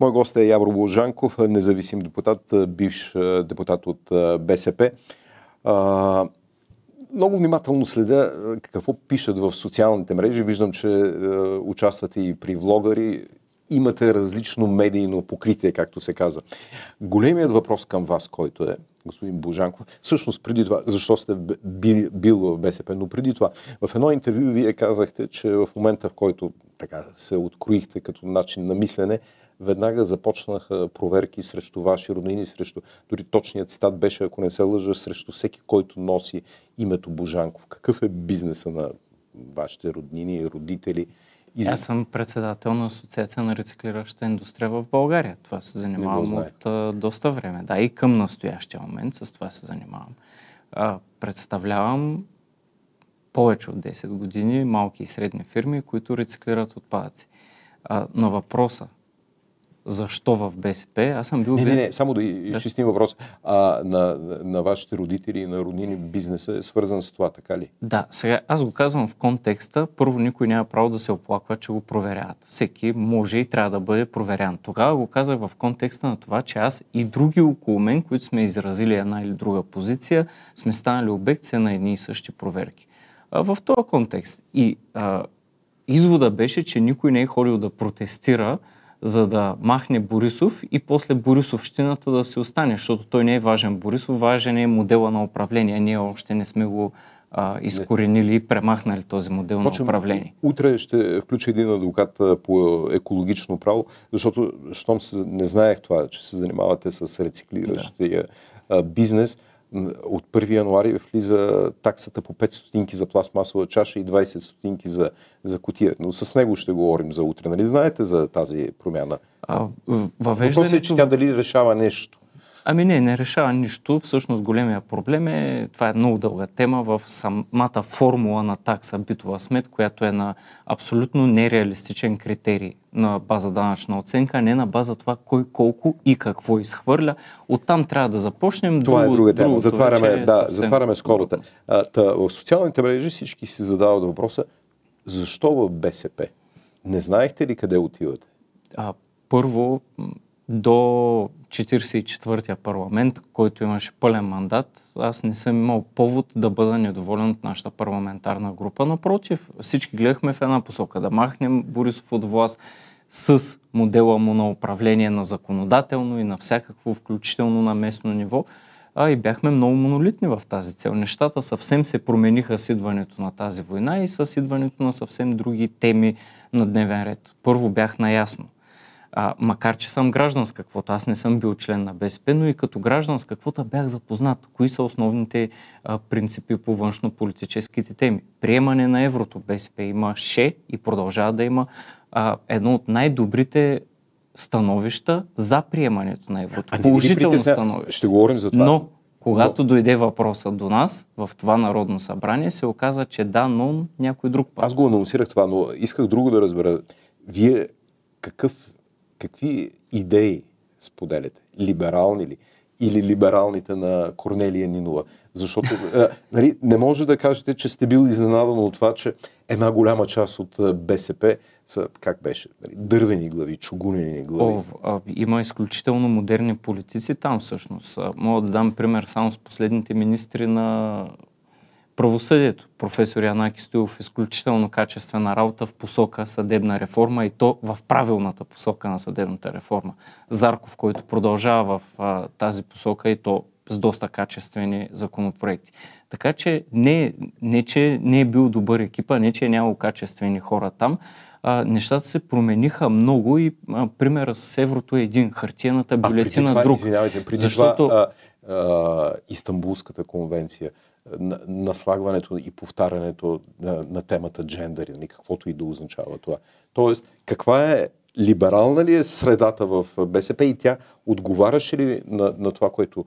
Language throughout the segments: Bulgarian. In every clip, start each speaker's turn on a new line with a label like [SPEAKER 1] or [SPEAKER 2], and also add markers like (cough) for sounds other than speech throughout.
[SPEAKER 1] Мой гост е Явро Божанков, независим депутат, бивш депутат от БСП. Много внимателно следя какво пишат в социалните мрежи. Виждам, че участвате и при влогари. Имате различно медийно покритие, както се казва. Големият въпрос към вас, който е, господин Божанков, всъщност преди това, защо сте бил, бил в БСП, но преди това, в едно интервю вие казахте, че в момента, в който така се откроихте като начин на мислене, веднага започнаха проверки срещу ваши роднини, срещу... Дори точният стат беше, ако не се лъжа, срещу всеки, който носи името Божанков. Какъв е бизнеса на вашите
[SPEAKER 2] роднини и родители? Из... Аз съм председател на Асоциация на рециклираща индустрия в България. Това се занимавам от а, доста време. Да, и към настоящия момент с това се занимавам. А, представлявам повече от 10 години малки и средни фирми, които рециклират отпадъци. А, на въпроса защо в БСП.
[SPEAKER 1] Аз съм бил... Не, не, не, само да изчистим да. въпрос. А, на, на вашите родители и на роднини бизнеса е свързан с това, така ли?
[SPEAKER 2] Да, сега аз го казвам в контекста. Първо, никой няма право да се оплаква, че го проверяват. Всеки може и трябва да бъде проверян. Тогава го казах в контекста на това, че аз и други около мен, които сме изразили една или друга позиция, сме станали обекция на едни и същи проверки. А, в този контекст. И а, извода беше, че никой не е ходил да протестира, за да махне Борисов и после Борисовщината да се остане, защото той не е важен Борисов, важен е модела на управление. Ние още не сме го а, изкоренили и премахнали този модел Почвам, на управление.
[SPEAKER 1] Утре ще включа един адвокат по екологично право, защото щом не знаех това, че се занимавате с рециклиращия да. бизнес от 1 януари влиза таксата по 5 стотинки за пластмасова чаша и 20 стотинки за, за кутия. Но с него ще говорим за утре. Нали знаете за тази промяна? А,
[SPEAKER 2] въвеждането... Въпросът е,
[SPEAKER 1] че тя дали решава нещо?
[SPEAKER 2] Ами не, не решава нищо. Всъщност големия проблем е, това е много дълга тема в самата формула на такса битова смет, която е на абсолютно нереалистичен критерий на база данъчна оценка, а не на база това кой колко и какво изхвърля. Оттам трябва да започнем. Това е друга тема. Затваряме, е да, затваряме
[SPEAKER 1] скорота. Та, в социалните мрежи всички си задават въпроса, защо в БСП? Не знаехте ли къде отивате?
[SPEAKER 2] А, първо, до 44-я парламент, който имаше пълен мандат, аз не съм имал повод да бъда недоволен от нашата парламентарна група. Напротив, всички гледахме в една посока да махнем Борисов от власт с модела му на управление на законодателно и на всякакво, включително на местно ниво. А и бяхме много монолитни в тази цел. Нещата съвсем се промениха с идването на тази война и с идването на съвсем други теми на дневен ред. Първо бях наясно а, макар че съм гражданска квота, аз не съм бил член на БСП, но и като гражданска квота бях запознат. Кои са основните а, принципи по външно-политическите теми? Приемане на еврото. БСП имаше и продължава да има а, едно от най-добрите становища за приемането на еврото. А Положително притесня... становище.
[SPEAKER 1] Ще говорим за това. Но,
[SPEAKER 2] когато но... дойде въпроса до нас, в това народно събрание, се оказа, че да, но някой друг път. Аз
[SPEAKER 1] го анонсирах това, но исках друго да разбера. Вие какъв какви идеи споделяте? Либерални ли? Или либералните на Корнелия Нинова? Защото (laughs) а, нали, не може да кажете, че сте бил изненадан от това, че една голяма част от БСП са, как беше, нали, дървени глави, чугунени глави. О,
[SPEAKER 2] а, има изключително модерни политици там всъщност. Мога да дам пример само с последните министри на Правосъдието. Професор Янаки Стоилов изключително качествена работа в посока съдебна реформа и то в правилната посока на съдебната реформа. Зарков, който продължава в а, тази посока и то с доста качествени законопроекти. Така че не, не, че не е бил добър екипа, не, че е нямало качествени хора там, а, нещата се промениха много и а, примера с еврото е един, хартиената бюлетина а, това, друг. Извинявайте, преди Защото... това, а,
[SPEAKER 1] Истанбулската конвенция, наслагването и повтарянето на, на темата джендър, или каквото и да означава това. Тоест, каква е либерална ли е средата в БСП и тя отговаряше ли на, на това, което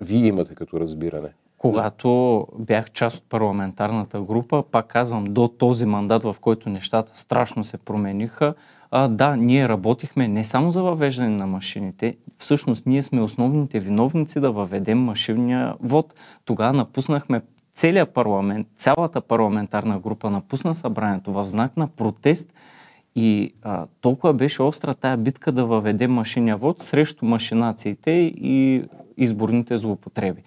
[SPEAKER 1] вие имате като
[SPEAKER 2] разбиране? когато бях част от парламентарната група, пак казвам, до този мандат, в който нещата страшно се промениха, а, да, ние работихме не само за въвеждане на машините, всъщност ние сме основните виновници да въведем машинния вод. Тогава напуснахме целият парламент, цялата парламентарна група напусна събранието в знак на протест – и а, толкова беше остра тая битка да въведе машиния вод срещу машинациите и изборните злоупотреби.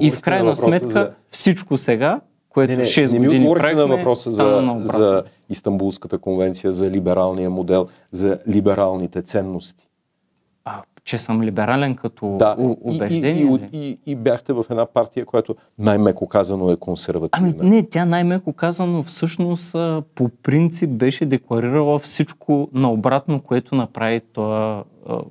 [SPEAKER 2] и в крайна сметка за... всичко сега, което не, не, 6 не ми години правихме, на въпроса за, за
[SPEAKER 1] Истанбулската конвенция, за либералния модел, за либералните ценности
[SPEAKER 2] че съм либерален като да. убеждение. И, и, и, и бяхте в една
[SPEAKER 1] партия, която най-меко казано е консервативна. Ами
[SPEAKER 2] не, тя най-меко казано всъщност по принцип беше декларирала всичко наобратно, което направи това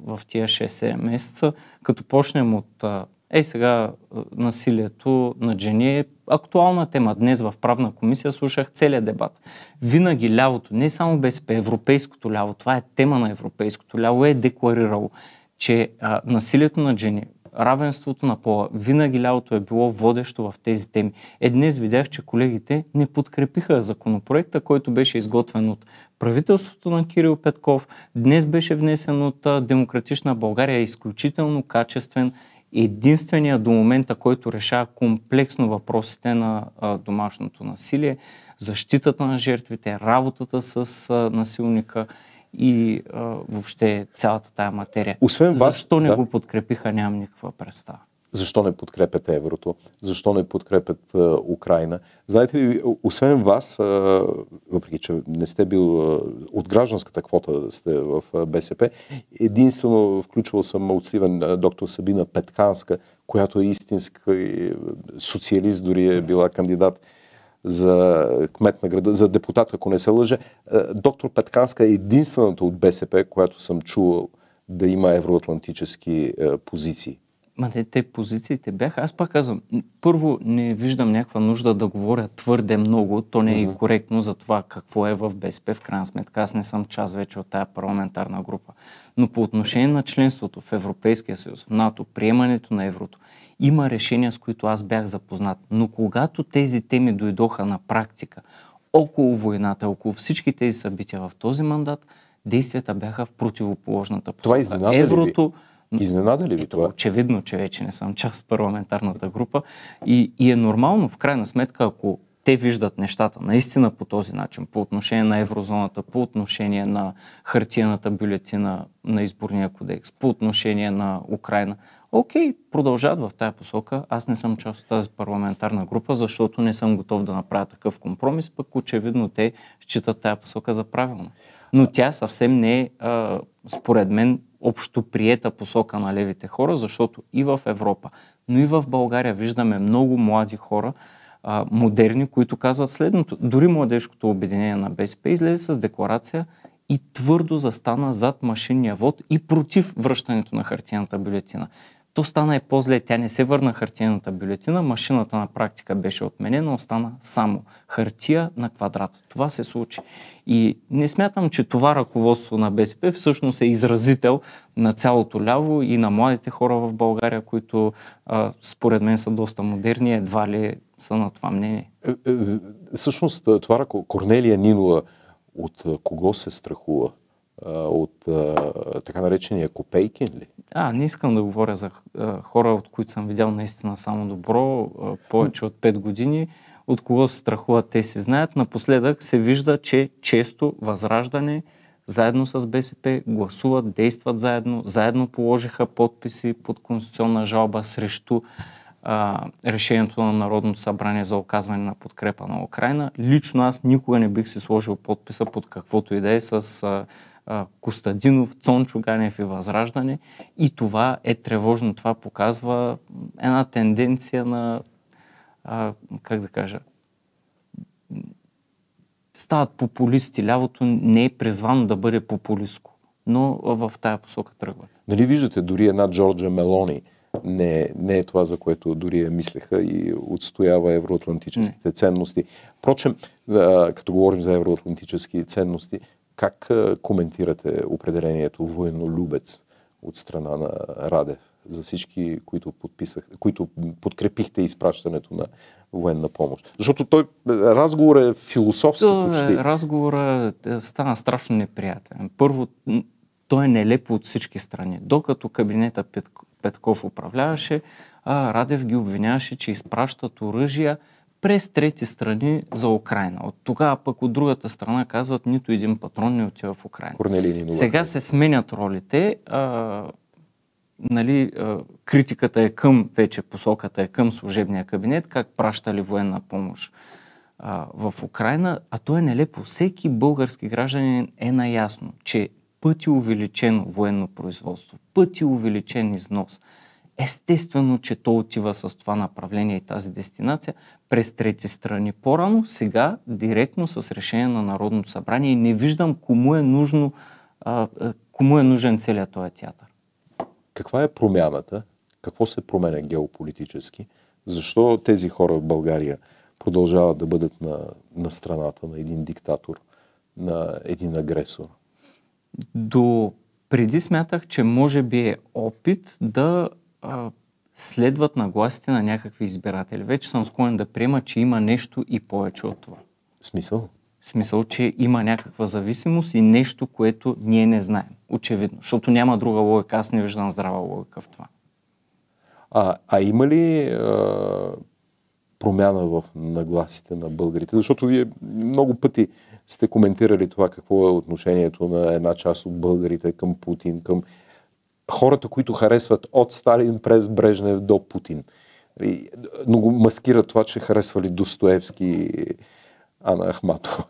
[SPEAKER 2] в тия 6-7 месеца. Като почнем от Ей сега насилието на жени е актуална тема. Днес в правна комисия слушах целият дебат. Винаги лявото, не само БСП, европейското ляво, това е тема на европейското ляво, е декларирало че а, насилието на жени, равенството на пола, винаги лявото е било водещо в тези теми. Е, днес видях, че колегите не подкрепиха законопроекта, който беше изготвен от правителството на Кирил Петков. Днес беше внесен от а, Демократична България, изключително качествен единствения до момента, който решава комплексно въпросите на а, домашното насилие, защитата на жертвите, работата с а, насилника – и а, въобще цялата тая материя. Освен вас, Защо не да. го подкрепиха, нямам никаква представа.
[SPEAKER 1] Защо не подкрепят еврото? Защо не подкрепят а, Украина? Знаете ли, освен вас, а, въпреки че не сте бил а, от гражданската квота сте в а, БСП, единствено включвал съм отсивен доктор Сабина Петканска, която е истински социалист, дори е била кандидат за кмет на града, за депутат, ако не се лъже. Доктор Петканска е единствената от БСП, която съм чувал да има евроатлантически е, позиции.
[SPEAKER 2] Ма не, те позициите бяха. Аз пак казвам, първо не виждам някаква нужда да говоря твърде много. То не е mm-hmm. и коректно за това какво е в БСП. В крайна сметка аз не съм част вече от тая парламентарна група. Но по отношение на членството в Европейския съюз, в НАТО, приемането на еврото, има решения, с които аз бях запознат. Но когато тези теми дойдоха на практика, около войната, около всички тези събития в този мандат, действията бяха в противоположната посока. Това изненада Еврото, ли? Изненада ли ви Ето, това? Очевидно, че вече не съм част от парламентарната група. И, и е нормално, в крайна сметка, ако те виждат нещата наистина по този начин, по отношение на еврозоната, по отношение на хартияната бюлетина на изборния кодекс, по отношение на Украина. Окей, продължават в тази посока. Аз не съм част от тази парламентарна група, защото не съм готов да направя такъв компромис, пък очевидно те считат тази посока за правилна. Но тя съвсем не е, според мен, общо приета посока на левите хора, защото и в Европа, но и в България виждаме много млади хора, а, модерни, които казват следното. Дори младежкото обединение на БСП излезе с декларация и твърдо застана зад машинния вод и против връщането на хартияната бюлетина. То стана и по-зле. Тя не се върна хартиената бюлетина, машината на практика беше отменена, остана само хартия на квадрат. Това се случи. И не смятам, че това ръководство на БСП всъщност е изразител на цялото ляво и на младите хора в България, които а, според мен са доста модерни, едва ли са на това мнение.
[SPEAKER 1] Е, е, всъщност, това Корнелия Нинова от кого се страхува? От така наречения Копейкин ли?
[SPEAKER 2] А, не искам да говоря за хора, от които съм видял наистина само добро, повече от 5 години. От кого се страхуват, те си знаят. Напоследък се вижда, че често възраждане заедно с БСП гласуват, действат заедно, заедно положиха подписи под конституционна жалба срещу а, решението на Народното събрание за оказване на подкрепа на Украина. Лично аз никога не бих си сложил подписа под каквото и да е с а, Костадинов, Цончо Ганев и Възраждане. И това е тревожно. Това показва една тенденция на, а, как да кажа, стават популисти. Лявото не е призвано да бъде популистко, но в тая посока тръгват.
[SPEAKER 1] Нали виждате, дори една Джорджа Мелони не, не е това, за което дори я мислеха и отстоява евроатлантическите не. ценности. Впрочем, като говорим за евроатлантически ценности, как коментирате определението военнолюбец от страна на Радев за всички, които, подписах, които подкрепихте изпращането на военна помощ? Защото той, разговор е философски То, е почти.
[SPEAKER 2] Разговор е, стана страшно неприятен. Първо, той е нелепо от всички страни. Докато кабинета Петков управляваше, Радев ги обвиняваше, че изпращат оръжия през трети страни за Украина. От тогава пък от другата страна казват нито един патрон не отива в
[SPEAKER 1] Украина. Сега
[SPEAKER 2] се сменят ролите. А, нали, а, критиката е към вече посоката е към служебния кабинет, как пращали военна помощ а, в Украина. А то е нелепо. Всеки български гражданин е наясно, че пъти увеличено военно производство, пъти увеличен износ – Естествено, че то отива с това направление и тази дестинация през трети страни. По-рано, сега, директно с решение на Народното събрание, не виждам кому е, нужно, кому е нужен целият този театър.
[SPEAKER 1] Каква е промяната? Какво се променя геополитически? Защо тези хора в България продължават да бъдат на, на страната на един диктатор, на един агресор?
[SPEAKER 2] До преди смятах, че може би е опит да а, следват нагласите на някакви избиратели. Вече съм склонен да приема, че има нещо и повече от това. Смисъл? смисъл, че има някаква зависимост и нещо, което ние не знаем. Очевидно. Защото няма друга логика. Аз не виждам здрава логика в това.
[SPEAKER 1] А, а има ли а, промяна в нагласите на българите? Защото вие много пъти сте коментирали това какво е отношението на една част от българите към Путин, към хората, които харесват от Сталин през Брежнев до Путин. Нали, но го маскират това, че харесвали Достоевски и Ана Ахмато.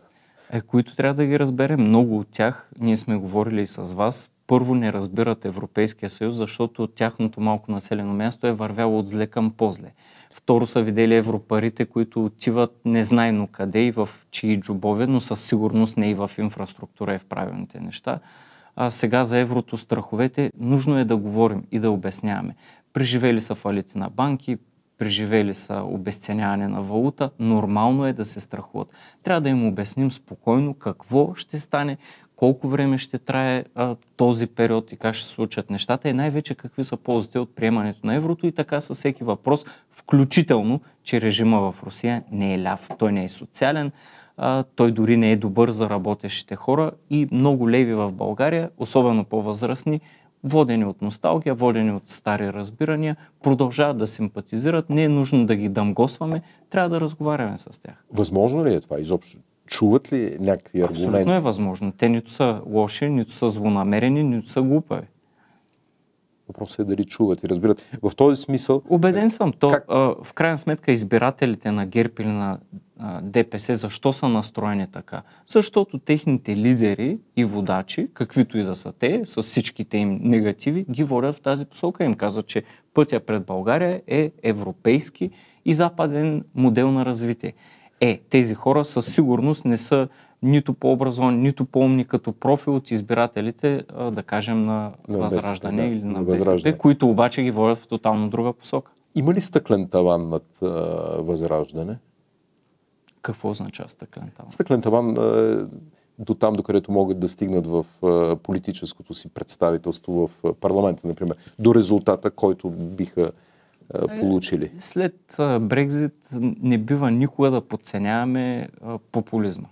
[SPEAKER 2] Е, които трябва да ги разберем. Много от тях, ние сме говорили и с вас, първо не разбират Европейския съюз, защото тяхното малко населено място е вървяло от зле към по-зле. Второ са видели европарите, които отиват незнайно къде и в чии джобове, но със сигурност не и в инфраструктура и е в правилните неща а сега за еврото страховете, нужно е да говорим и да обясняваме. Преживели са фалите на банки, преживели са обесценяване на валута, нормално е да се страхуват. Трябва да им обясним спокойно какво ще стане, колко време ще трае а, този период и как ще се случат нещата и най-вече какви са ползите от приемането на еврото и така със всеки въпрос, включително, че режима в Русия не е ляв, той не е социален, а, той дори не е добър за работещите хора и много леви в България, особено по-възрастни, водени от носталгия, водени от стари разбирания, продължават да симпатизират, не е нужно да ги дъмгосваме, трябва да разговаряме с тях.
[SPEAKER 1] Възможно ли е това изобщо? Чуват ли някакви аргументи? Абсолютно е
[SPEAKER 2] възможно. Те нито са лоши, нито са злонамерени, нито са глупави.
[SPEAKER 1] Въпросът е дали чуват и разбират. В този смисъл... Убеден съм. То, как...
[SPEAKER 2] а, в крайна сметка избирателите на ГЕРБ или на ДПС защо са настроени така? Защото техните лидери и водачи, каквито и да са те, с всичките им негативи, ги водят в тази посока. Им казват, че пътя пред България е европейски и западен модел на развитие. Е, тези хора със сигурност не са нито по-образовани, нито по-умни като профил от избирателите, да кажем, на, на Възраждане да, или на, на БСП, които обаче ги водят в тотално друга посока. Има ли стъклен таван над
[SPEAKER 1] а, Възраждане? Какво означава стъклен таван? Стъклен таван е до там, където могат да стигнат в политическото си представителство в парламента, например, до резултата, който биха получили. Е,
[SPEAKER 2] след Брекзит не бива никога да подценяваме популизма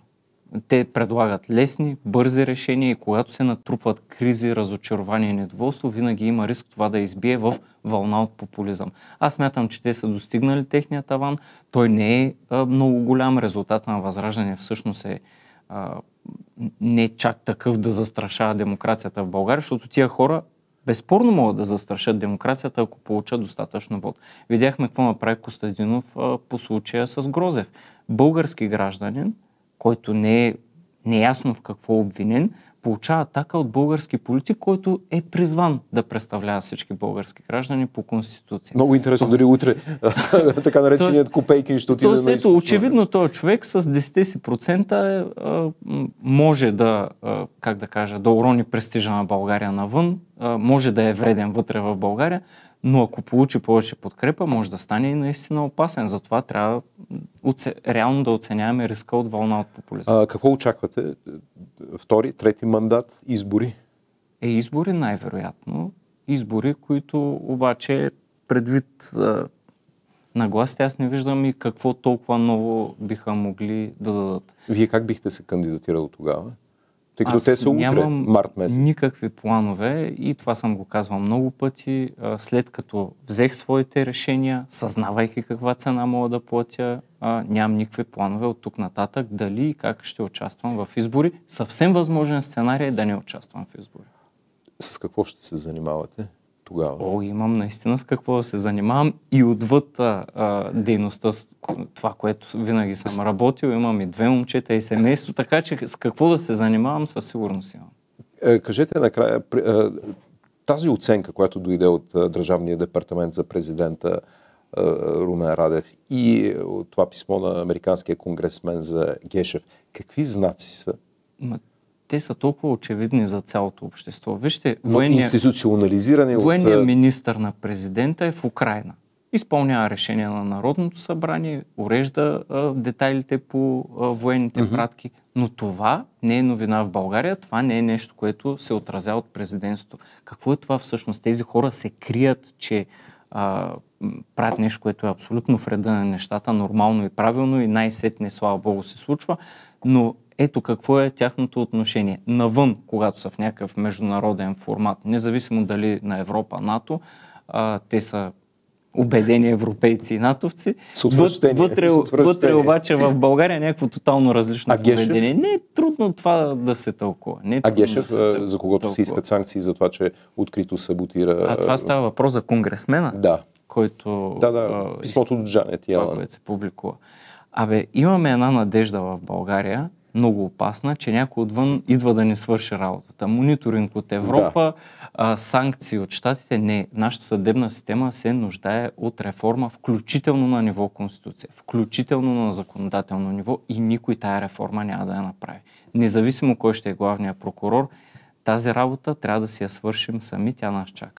[SPEAKER 2] те предлагат лесни, бързи решения и когато се натрупват кризи, разочарование и недоволство, винаги има риск това да избие в вълна от популизъм. Аз мятам, че те са достигнали техния таван. Той не е а, много голям. Резултат на възраждане всъщност е а, не чак такъв да застрашава демокрацията в България, защото тия хора безспорно могат да застрашат демокрацията, ако получат достатъчно вод. Видяхме какво направи Костадинов а, по случая с Грозев. Български гражданин, който не е неясно е в какво е обвинен, получава атака от български политик, който е призван да представлява всички български граждани по Конституция. Много интересно, Тоест... дори утре (laughs) така нареченият копейки ще отиде на ето, очевидно този човек с 10 си процента е, може да, как да кажа, да урони престижа на България навън, може да е вреден вътре в България, но ако получи повече подкрепа, може да стане и наистина опасен. Затова трябва оце... реално да оценяваме риска от вълна от популизма. А, какво очаквате? Втори, трети мандат, избори? Е, избори най-вероятно. Избори, които обаче предвид а, нагласите, аз не виждам и какво толкова ново биха могли да дадат. Вие как бихте се
[SPEAKER 1] кандидатирали тогава? Тъй като те са утре, март месец.
[SPEAKER 2] никакви планове и това съм го казвал много пъти. След като взех своите решения, съзнавайки каква цена мога да платя, нямам никакви планове от тук нататък дали и как ще участвам в избори. Съвсем възможен сценарий е да не участвам в избори. С какво ще се занимавате? тогава? О, имам наистина с какво да се занимавам и отвъд а, дейността, това, което винаги съм работил, имам и две момчета и семейство, така че с какво да се занимавам със сигурност имам.
[SPEAKER 1] Е, кажете накрая, тази оценка, която дойде от Държавния департамент за президента Румен Радев и от това писмо на американския конгресмен за Гешев, какви знаци са?
[SPEAKER 2] те са толкова очевидни за цялото общество. Вижте, военния, военния от... министр на президента е в Украина. Изпълнява решение на Народното събрание, урежда а, детайлите по а, военните mm-hmm. пратки, но това не е новина в България, това не е нещо, което се отразява от президентството. Какво е това всъщност? Тези хора се крият, че а, правят нещо, което е абсолютно вреда на нещата, нормално и правилно и най-сетне, слава богу, се случва, но ето какво е тяхното отношение. Навън, когато са в някакъв международен формат, независимо дали на Европа, НАТО, а, те са убедени европейци и натовци. Вътре, вътре, вътре обаче в България някакво тотално различно поведение. Не е трудно това да се тълкува. Не е а Гешев, да за когото се
[SPEAKER 1] искат санкции за това, че открито саботира... А това става
[SPEAKER 2] въпрос за конгресмена? Да. Който... Да, да, писмото от Джанет Това, което се публикува. Абе, имаме една надежда в България, много опасна, че някой отвън идва да ни свърши работата. Мониторинг от Европа, да. а, санкции от щатите. Не, нашата съдебна система се нуждае от реформа, включително на ниво Конституция, включително на законодателно ниво и никой тая реформа няма да я направи. Независимо кой ще е главният прокурор, тази работа трябва да си я свършим сами, тя нас чака.